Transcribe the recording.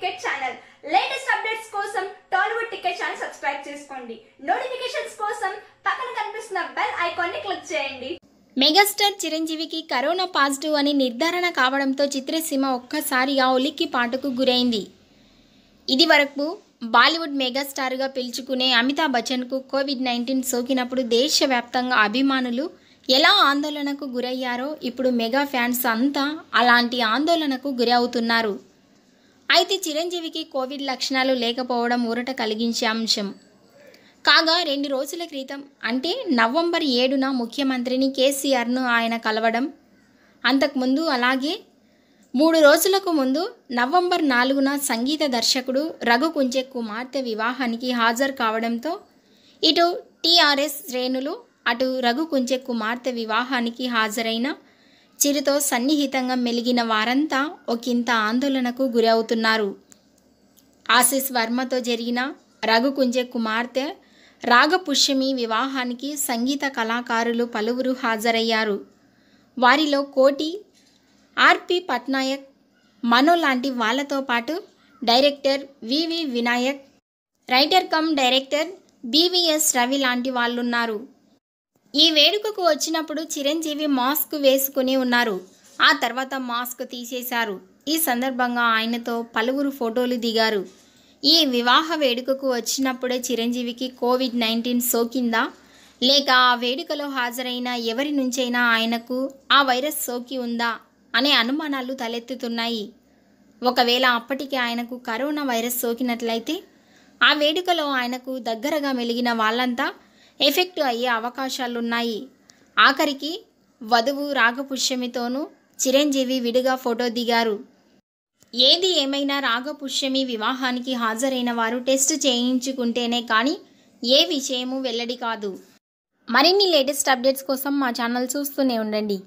ticket channel latest updates కోసం Tollywood ticket channel subscribe చేసుకోండి notifications కోసం పక్కన కనిపిస్తున్న బెల్ ఐకాన్ ని క్లిక్ చేయండి మెగాస్టార్ చిరంజీవికి కరోనా పాజిటివ్ అని నిర్ధారణ కావడంతో చిత్రసీమ ఒక్కసారిగా ఉలిక్కి పాటకు గురైంది ఇది వరకు బాలీవుడ్ మెగాస్టార్గా పిలుచుకునే అమితాబ్ బచ్చన్కు కోవిడ్ నైన్టీన్ సోకినప్పుడు దేశవ్యాప్తంగా అభిమానులు ఎలా ఆందోళనకు గురయ్యారో ఇప్పుడు మెగా ఫ్యాన్స్ అంతా అలాంటి ఆందోళనకు గురవుతున్నారు అయితే చిరంజీవికి కోవిడ్ లక్షణాలు లేకపోవడం ఊరట కలిగించే అంశం కాగా రెండు రోజుల క్రితం అంటే నవంబర్ ఏడున ముఖ్యమంత్రిని కేసీఆర్ను ఆయన కలవడం అంతకుముందు అలాగే మూడు రోజులకు ముందు నవంబర్ నాలుగున సంగీత దర్శకుడు రఘు కుంజే కుమార్తె వివాహానికి హాజరు కావడంతో ఇటు టీఆర్ఎస్ శ్రేణులు అటు రఘు కుంజే కుమార్తె వివాహానికి హాజరైన చిరుతో సన్నిహితంగా మెలిగిన వారంతా ఒకంత ఆందోళనకు గురవుతున్నారు ఆశీస్ వర్మతో జరిగిన రఘుకుంజే కుమార్తె రాగపుష్యమి వివాహానికి సంగీత కళాకారులు పలువురు హాజరయ్యారు వారిలో కోటి ఆర్పి పట్నాయక్ మనో లాంటి వాళ్ళతో పాటు director VV Vinayak writer cum director BVS Ravi లాంటి వాళ్ళున్నారు ఈ వేడుకకు వచ్చినప్పుడు చిరంజీవి మాస్క్ వేసుకుని ఉన్నారు ఆ తర్వాత మాస్క్ తీసేశారు ఈ సందర్భంగా ఆయనతో పలువురు ఫోటోలు దిగారు ఈ వివాహ వేడుకకు వచ్చినప్పుడే చిరంజీవికి కోవిడ్ నైన్టీన్ సోకిందా లేక ఆ వేడుకలో హాజరైన ఎవరి నుంచైనా ఆయనకు ఆ వైరస్ సోకి ఉందా అనే అనుమానాలు తలెత్తుతున్నాయి ఒకవేళ అప్పటికే ఆయనకు కరోనా వైరస్ సోకినట్లయితే ఆ వేడుకలో ఆయనకు దగ్గరగా మెలిగిన వాళ్ళంతా ఎఫెక్ట్ అయ్యే అవకాశాలున్నాయి ఆఖరికి వధువు రాగపుష్యమితోనూ చిరంజీవి విడిగా ఫోటో దిగారు ఏది ఏమైనా రాగపుష్యమి వివాహానికి హాజరైన వారు టెస్ట్ చేయించుకుంటేనే కానీ ఏ విషయము వెల్లడి కాదు మరిన్ని లేటెస్ట్ అప్డేట్స్ కోసం మా ఛానల్ చూస్తూనే ఉండండి